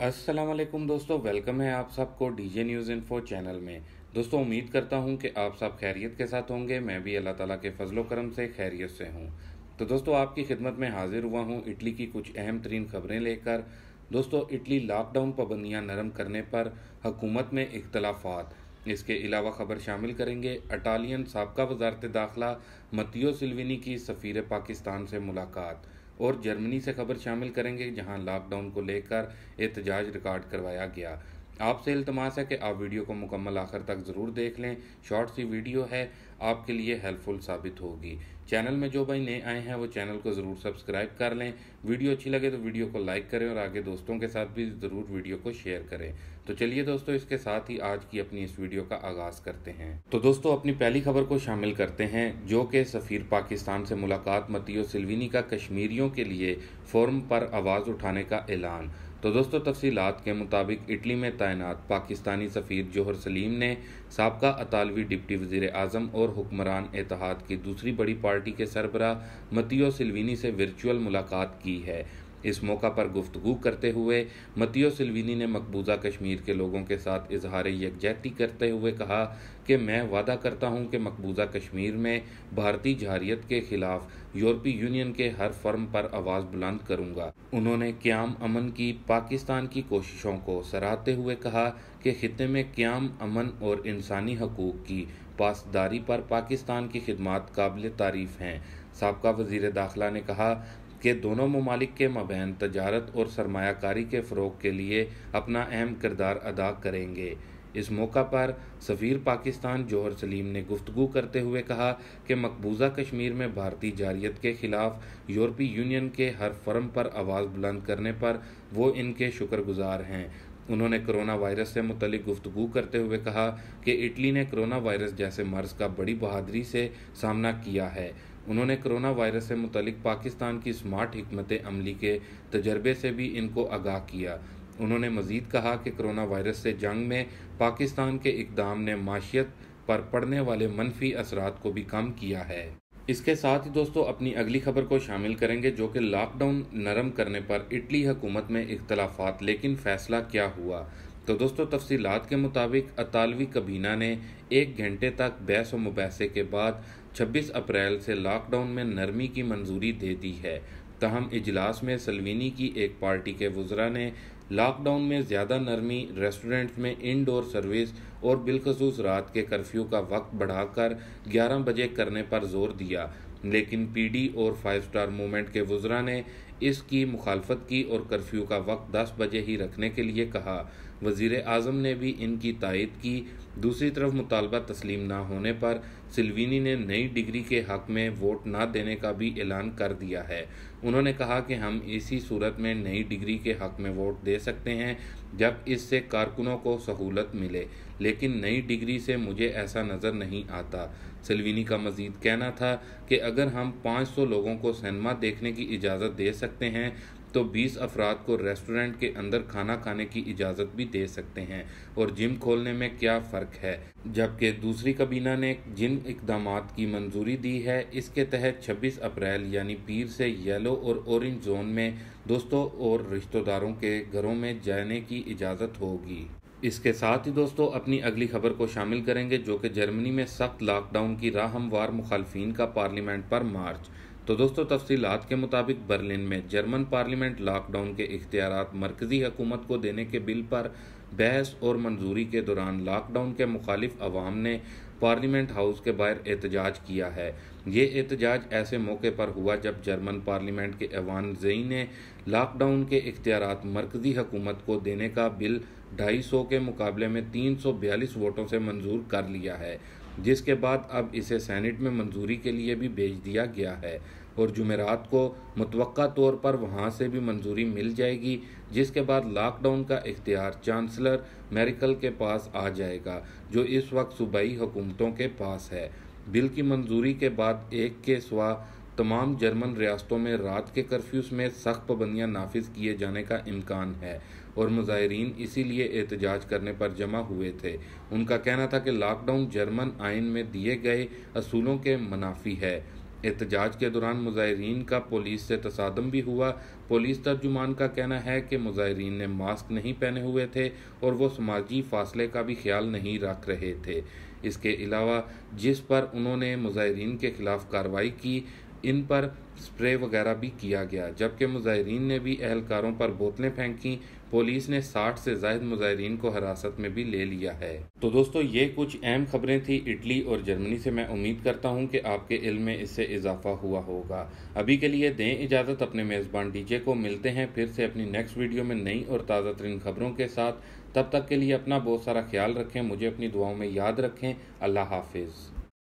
वालेकुम दोस्तों वेलकम है आप सबको डीजे न्यूज़ इन्फो चैनल में दोस्तों उम्मीद करता हूँ कि आप सब खैरियत के साथ होंगे मैं भी अल्लाह ताला के फजलो करम से खैरियत से हूँ तो दोस्तों आपकी खिदमत में हाजिर हुआ हूँ इटली की कुछ अहम तरीन खबरें लेकर दोस्तों इटली लॉकडाउन पाबंदियाँ नरम करने पर हकूमत में इख्तलाफात इसके अलावा खबर शामिल करेंगे अटालियन सबका वजारत दाखिला मतियो सिलविनी की सफ़ीर पाकिस्तान से मुलाकात और जर्मनी से खबर शामिल करेंगे जहां लॉकडाउन को लेकर एहतजाज रिकॉर्ड करवाया गया आपसे इल्तमास है कि आप वीडियो को मुकम्मल आखिर तक ज़रूर देख लें शॉर्ट सी वीडियो है आपके लिए हेल्पफुल साबित होगी चैनल में जो भाई नए आए हैं वो चैनल को ज़रूर सब्सक्राइब कर लें वीडियो अच्छी लगे तो वीडियो को लाइक करें और आगे दोस्तों के साथ भी ज़रूर वीडियो को शेयर करें तो चलिए दोस्तों इसके साथ ही आज की अपनी इस वीडियो का आगाज़ करते हैं तो दोस्तों अपनी पहली खबर को शामिल करते हैं जो कि सफ़ीर पाकिस्तान से मुलाकात मतियो सिलविनी का कश्मीरियों के लिए फॉर्म पर आवाज़ उठाने का ऐलान तो दोस्तों तफसीत के मुताबिक इटली में तैनात पाकिस्तानी सफ़ीर जौहर सलीम ने सबका अतालवी डिप्टी वजीर अजम और हुक्मरान एतहाद की दूसरी बड़ी पार्टी के सरबरा मतियो सिलवीनी से वर्चुअल मुलाकात की है इस मौका पर गुफ्तु करते हुए मतियो सिलवीनी ने मकबूजा कश्मीर के लोगों के साथ इजहार यकजहती करते हुए कहा कि मैं वादा करता हूं कि मकबूजा कश्मीर में भारतीय जहारियत के खिलाफ यूरोपीय यूनियन के हर फर्म पर आवाज़ बुलंद करूंगा उन्होंने क्याम अमन की पाकिस्तान की कोशिशों को सराहते हुए कहा कि खत्े में क्याम अमन और इंसानी हकूक़ की पासदारी पर पाकिस्तान की खिदमत काबिल तारीफ़ हैं सबका वजीर दाखिला ने कहा के दोनों ममालिक के मबैन तजारत और सरमाकारी के फ़रोग के लिए अपना अहम किरदार अदा करेंगे इस मौका पर सफ़ीर पाकिस्तान जौहर सलीम ने गुफ्तु करते हुए कहा कि मकबूजा कश्मीर में भारतीय जारियत के ख़िलाफ़ यूरोपीय यूनियन के हर फर्म पर आवाज़ बुलंद करने पर वो इनके शुक्रगुजार हैं उन्होंने कोरोना वायरस से मुतलिक गुफ्तु करते हुए कहा कि इटली ने कोरोना वायरस जैसे मर्ज का बड़ी बहादरी से सामना किया है उन्होंने कोरोना वायरस से मुतलिक पाकिस्तान की स्मार्ट हमत अमली के तजर्बे से भी इनको आगाह किया उन्होंने मजीद कहा कि कोरोना वायरस से जंग में पाकिस्तान के इकदाम ने माशियत पर पड़ने वाले मनफी असरात को भी कम किया है इसके साथ ही दोस्तों अपनी अगली खबर को शामिल करेंगे जो कि लॉकडाउन नरम करने पर इटली हुकूमत में इख्तलाफात लेकिन फैसला क्या हुआ तो दोस्तों तफसीत के मुताबिक अतालवी कबीना ने एक घंटे तक बहस व मुबैसे के बाद 26 अप्रैल से लॉकडाउन में नरमी की मंजूरी दे दी है तहम इजलास में सलवीनी की एक पार्टी के वज्रा ने लॉकडाउन में ज़्यादा नरमी रेस्टोरेंट में इनडोर सर्विस और बिलखसूस रात के कर्फ्यू का वक्त बढ़ाकर 11 बजे करने पर जोर दिया लेकिन पीडी और फाइव स्टार मूवमेंट के वज्रा ने इसकी मुखालफत की और कर्फ्यू का वक्त 10 बजे ही रखने के लिए कहा वजीर अजम ने भी इनकी तायद की दूसरी तरफ मुतालबा तस्लीम ना होने पर सिलवीनी ने नई डिग्री के हक में वोट ना देने का भी ऐलान कर दिया है उन्होंने कहा कि हम इसी सूरत में नई डिग्री के हक में वोट दे सकते हैं जब इससे कारकुनों को सहूलत मिले लेकिन नई डिग्री से मुझे ऐसा नज़र नहीं आता सिलवीनी का मजीद कहना था कि अगर हम 500 लोगों को सिनेमा देखने की इजाज़त दे सकते हैं तो 20 अफराद को रेस्टोरेंट के अंदर खाना खाने की इजाज़त भी दे सकते हैं और जिम खोलने में क्या फ़र्क है जबकि दूसरी कबीना ने जिन इकदाम की मंजूरी दी है इसके तहत 26 अप्रैल यानी पीर से येलो और ऑरेंज जोन में दोस्तों और रिश्तेदारों के घरों में जाने की इजाज़त होगी इसके साथ ही दोस्तों अपनी अगली खबर को शामिल करेंगे जो कि जर्मनी में सख्त लॉकडाउन की राहमवार मुखालफी का पार्लियामेंट पर मार्च तो दोस्तों तफसीलात के मुताबिक बर्लिन में जर्मन पार्लियामेंट लॉकडाउन के इख्तियार मरकजी हुकूमत को देने के बिल पर बहस और मंजूरी के दौरान लॉकडाउन के मुखालिफ अवाम ने पार्लियामेंट हाउस के बाहर एहतजाज किया है ये एहतजाज ऐसे मौके पर हुआ जब जर्मन पार्लियामेंट के एवान जई ने लॉकडाउन के इख्तियार मरकजी हुकूमत को देने का बिल ढाई सौ के मुकाबले में तीन सौ बयालीस वोटों से मंजूर कर लिया है जिसके बाद अब इसे सैनेट में मंजूरी के लिए भी भेज दिया गया है और जुमेरात को मुतव तौर पर वहाँ से भी मंजूरी मिल जाएगी जिसके बाद लॉकडाउन का इख्तियार चांसलर मेरिकल के पास आ जाएगा जो इस वक्त सूबाई हुकूमतों के पास है बिल की मंजूरी के बाद एक के सवा तमाम जर्मन रियासतों में रात के कर्फ्यूज में सख्त पाबंदियाँ नाफिज किए जाने का इम्कान है और मुजाहरीन इसीलिए एहतजाज करने पर जमा हुए थे उनका कहना था कि लॉकडाउन जर्मन आइन में दिए गए असूलों के मनाफी है एहतजाज के दौरान मुजाहरीन का पुलिस से तसादम भी हुआ पुलिस तर्जुमान का कहना है कि मुजाहरीन ने मास्क नहीं पहने हुए थे और वो समाजी फासले का भी ख्याल नहीं रख रहे थे इसके अलावा जिस पर उन्होंने मुजाहरीन के खिलाफ कार्रवाई की इन पर स्प्रे वगैरह भी किया गया जबकि मुजाहरीन ने भी एहलकारों पर बोतलें फेंकी पुलिस ने 60 से जायद मुजाहरीन को हिरासत में भी ले लिया है तो दोस्तों ये कुछ अहम खबरें थी इटली और जर्मनी से मैं उम्मीद करता हूँ कि आपके इल्म में इससे इजाफा हुआ होगा अभी के लिए दें इजाज़त अपने मेज़बान डीजे को मिलते हैं फिर से अपनी नेक्स्ट वीडियो में नई और ताज़ा तरीन खबरों के साथ तब तक के लिए अपना बहुत सारा ख्याल रखें मुझे अपनी दुआओं में याद रखें अल्लाह हाफिज़